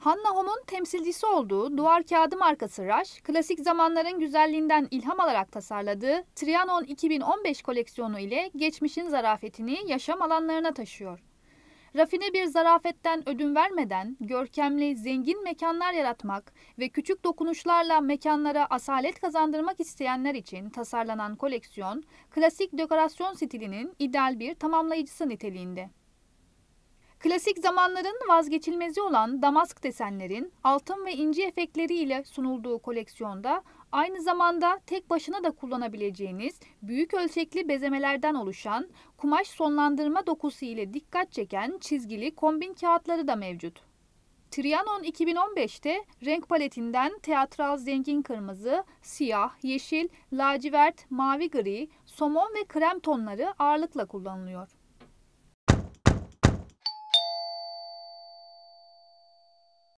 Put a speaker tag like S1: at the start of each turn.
S1: Hannah Hom'un temsilcisi olduğu duvar kağıdı markası Rush, klasik zamanların güzelliğinden ilham alarak tasarladığı Trianon 2015 koleksiyonu ile geçmişin zarafetini yaşam alanlarına taşıyor. Rafine bir zarafetten ödün vermeden görkemli, zengin mekanlar yaratmak ve küçük dokunuşlarla mekanlara asalet kazandırmak isteyenler için tasarlanan koleksiyon, klasik dekorasyon stilinin ideal bir tamamlayıcısı niteliğinde. Klasik zamanların vazgeçilmezi olan damask desenlerin altın ve inci efektleriyle sunulduğu koleksiyonda aynı zamanda tek başına da kullanabileceğiniz büyük ölçekli bezemelerden oluşan kumaş sonlandırma dokusu ile dikkat çeken çizgili kombin kağıtları da mevcut. Trianon 2015'te renk paletinden teatral zengin kırmızı, siyah, yeşil, lacivert, mavi gri, somon ve krem tonları ağırlıkla kullanılıyor.